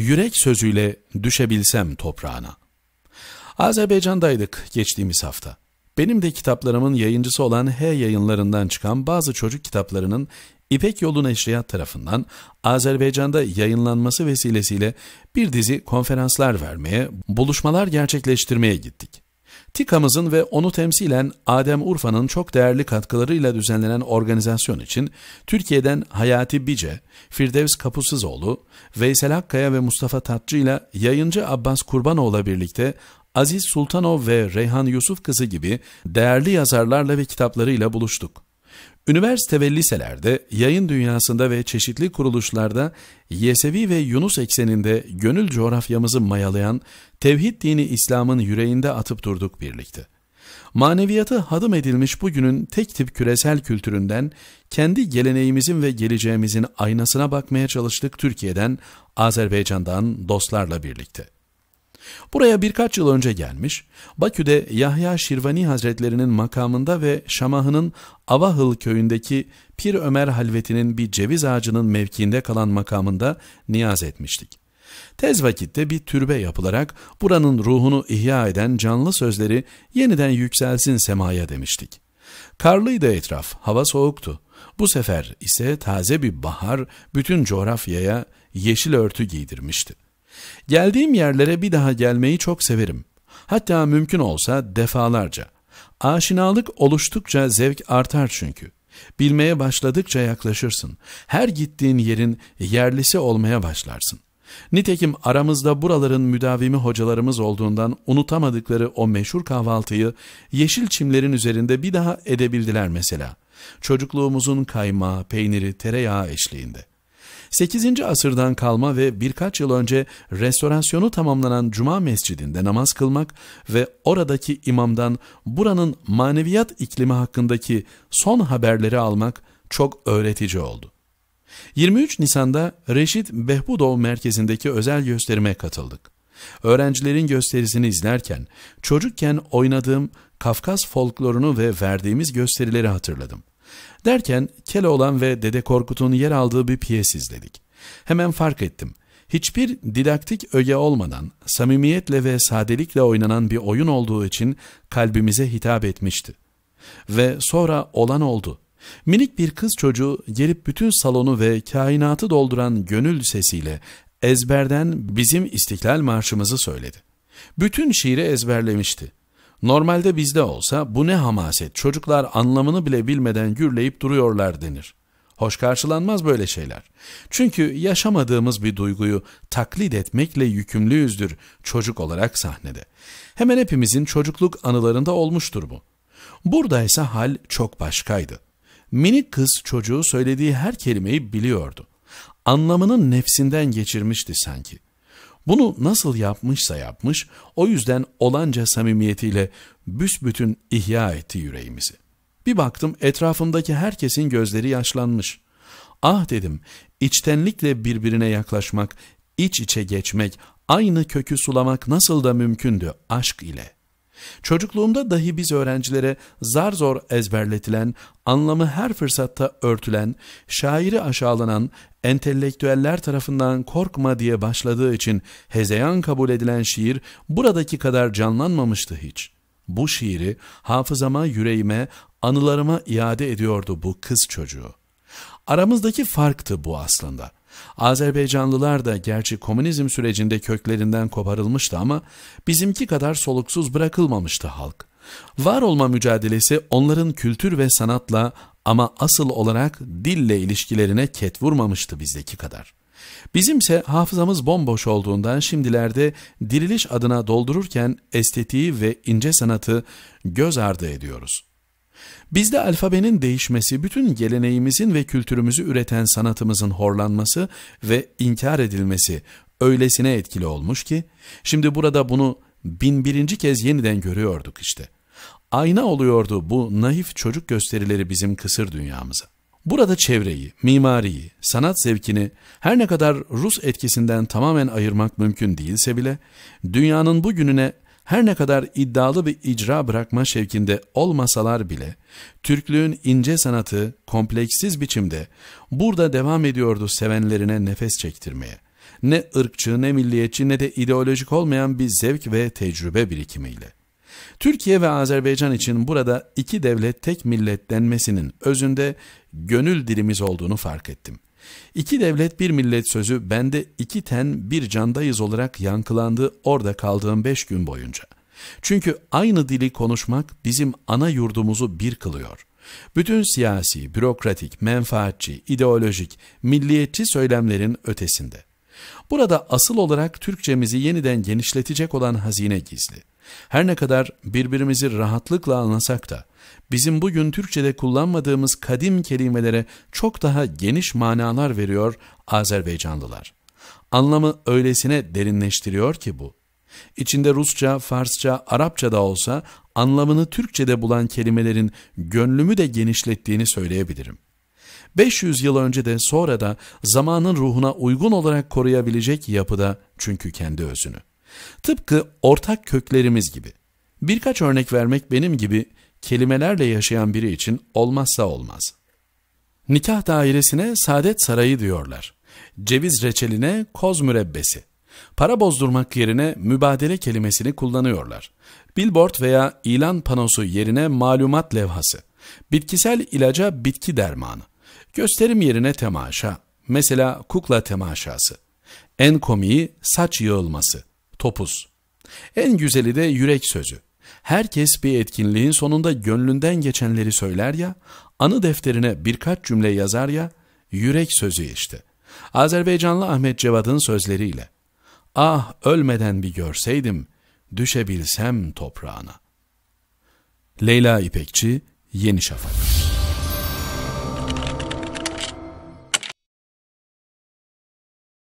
yürek sözüyle düşebilsem toprağına. Azerbaycan'daydık geçtiğimiz hafta. Benim de kitaplarımın yayıncısı olan H yayınlarından çıkan bazı çocuk kitaplarının İpek Yolu Neşriyat tarafından Azerbaycan'da yayınlanması vesilesiyle bir dizi konferanslar vermeye, buluşmalar gerçekleştirmeye gittik. TİKA'mızın ve onu temsilen Adem Urfa'nın çok değerli katkılarıyla düzenlenen organizasyon için Türkiye'den Hayati Bice, Firdevs Kapusuzoğlu, Veysel Akkaya ve Mustafa Tatçı ile yayıncı Abbas Kurbanoğlu birlikte Aziz Sultanov ve Reyhan Yusuf kızı gibi değerli yazarlarla ve kitaplarıyla buluştuk. Üniversite ve liselerde, yayın dünyasında ve çeşitli kuruluşlarda Yesevi ve Yunus ekseninde gönül coğrafyamızı mayalayan tevhid dini İslam'ın yüreğinde atıp durduk birlikte. Maneviyatı hadım edilmiş bugünün tek tip küresel kültüründen kendi geleneğimizin ve geleceğimizin aynasına bakmaya çalıştık Türkiye'den, Azerbaycan'dan dostlarla birlikte. Buraya birkaç yıl önce gelmiş, Bakü'de Yahya Şirvani Hazretlerinin makamında ve Şamahı'nın Avahıl köyündeki Pir Ömer Halveti'nin bir ceviz ağacının mevkiinde kalan makamında niyaz etmiştik. Tez vakitte bir türbe yapılarak buranın ruhunu ihya eden canlı sözleri yeniden yükselsin semaya demiştik. Karlıydı etraf, hava soğuktu. Bu sefer ise taze bir bahar bütün coğrafyaya yeşil örtü giydirmişti. Geldiğim yerlere bir daha gelmeyi çok severim. Hatta mümkün olsa defalarca. Aşinalık oluştukça zevk artar çünkü. Bilmeye başladıkça yaklaşırsın. Her gittiğin yerin yerlisi olmaya başlarsın. Nitekim aramızda buraların müdavimi hocalarımız olduğundan unutamadıkları o meşhur kahvaltıyı yeşil çimlerin üzerinde bir daha edebildiler mesela. Çocukluğumuzun kaymağı, peyniri, tereyağı eşliğinde. 8. asırdan kalma ve birkaç yıl önce restorasyonu tamamlanan Cuma Mescidinde namaz kılmak ve oradaki imamdan buranın maneviyat iklimi hakkındaki son haberleri almak çok öğretici oldu. 23 Nisan'da Reşit Behbudov merkezindeki özel gösterime katıldık. Öğrencilerin gösterisini izlerken çocukken oynadığım Kafkas folklorunu ve verdiğimiz gösterileri hatırladım. Derken Keloğlan ve Dede Korkut'un yer aldığı bir piyes izledik. Hemen fark ettim. Hiçbir didaktik öge olmadan, samimiyetle ve sadelikle oynanan bir oyun olduğu için kalbimize hitap etmişti. Ve sonra olan oldu. Minik bir kız çocuğu gelip bütün salonu ve kainatı dolduran gönül sesiyle ezberden bizim İstiklal Marşımızı söyledi. Bütün şiiri ezberlemişti. Normalde bizde olsa bu ne hamaset çocuklar anlamını bile bilmeden gürleyip duruyorlar denir. Hoş karşılanmaz böyle şeyler. Çünkü yaşamadığımız bir duyguyu taklit etmekle yükümlüyüzdür çocuk olarak sahnede. Hemen hepimizin çocukluk anılarında olmuştur bu. Buradaysa hal çok başkaydı. Minik kız çocuğu söylediği her kelimeyi biliyordu. Anlamının nefsinden geçirmişti sanki.'' Bunu nasıl yapmışsa yapmış, o yüzden olanca samimiyetiyle büsbütün ihya etti yüreğimizi. Bir baktım etrafımdaki herkesin gözleri yaşlanmış. Ah dedim, içtenlikle birbirine yaklaşmak, iç içe geçmek, aynı kökü sulamak nasıl da mümkündü aşk ile. Çocukluğumda dahi biz öğrencilere zar zor ezberletilen, anlamı her fırsatta örtülen, şairi aşağılanan, entelektüeller tarafından korkma diye başladığı için hezeyan kabul edilen şiir buradaki kadar canlanmamıştı hiç. Bu şiiri hafızama, yüreğime, anılarıma iade ediyordu bu kız çocuğu. Aramızdaki farktı bu aslında. Azerbaycanlılar da gerçi komünizm sürecinde köklerinden koparılmıştı ama bizimki kadar soluksuz bırakılmamıştı halk. Var olma mücadelesi onların kültür ve sanatla ama asıl olarak dille ilişkilerine ket vurmamıştı bizdeki kadar. Bizimse hafızamız bomboş olduğundan şimdilerde diriliş adına doldururken estetiği ve ince sanatı göz ardı ediyoruz. Bizde alfabenin değişmesi bütün geleneğimizin ve kültürümüzü üreten sanatımızın horlanması ve inkar edilmesi öylesine etkili olmuş ki şimdi burada bunu bin birinci kez yeniden görüyorduk işte.'' Ayna oluyordu bu naif çocuk gösterileri bizim kısır dünyamıza. Burada çevreyi, mimariyi, sanat zevkini her ne kadar Rus etkisinden tamamen ayırmak mümkün değilse bile dünyanın bugününe her ne kadar iddialı bir icra bırakma şevkinde olmasalar bile Türklüğün ince sanatı kompleksiz biçimde burada devam ediyordu sevenlerine nefes çektirmeye. Ne ırkçı ne milliyetçi ne de ideolojik olmayan bir zevk ve tecrübe birikimiyle. Türkiye ve Azerbaycan için burada iki devlet tek millet denmesinin özünde gönül dilimiz olduğunu fark ettim. İki devlet bir millet sözü bende iki ten bir candayız olarak yankılandı orada kaldığım beş gün boyunca. Çünkü aynı dili konuşmak bizim ana yurdumuzu bir kılıyor. Bütün siyasi, bürokratik, menfaatçi, ideolojik, milliyetçi söylemlerin ötesinde. Burada asıl olarak Türkçemizi yeniden genişletecek olan hazine gizli. Her ne kadar birbirimizi rahatlıkla anlasak da, bizim bugün Türkçe'de kullanmadığımız kadim kelimelere çok daha geniş manalar veriyor Azerbaycanlılar. Anlamı öylesine derinleştiriyor ki bu. İçinde Rusça, Farsça, Arapça da olsa anlamını Türkçe'de bulan kelimelerin gönlümü de genişlettiğini söyleyebilirim. 500 yıl önce de sonra da zamanın ruhuna uygun olarak koruyabilecek yapıda çünkü kendi özünü. Tıpkı ortak köklerimiz gibi. Birkaç örnek vermek benim gibi kelimelerle yaşayan biri için olmazsa olmaz. Nikah dairesine saadet sarayı diyorlar. Ceviz reçeline koz mürebbesi. Para bozdurmak yerine mübadele kelimesini kullanıyorlar. Billboard veya ilan panosu yerine malumat levhası. Bitkisel ilaca bitki dermanı. Gösterim yerine temaşa. Mesela kukla temaşası. En komiği saç yığılması topuz. En güzeli de yürek sözü. Herkes bir etkinliğin sonunda gönlünden geçenleri söyler ya, anı defterine birkaç cümle yazar ya, yürek sözü işte. Azerbaycanlı Ahmet Cevad'ın sözleriyle. Ah ölmeden bir görseydim, düşebilsem toprağına. Leyla İpekçi, Yeni Şafak.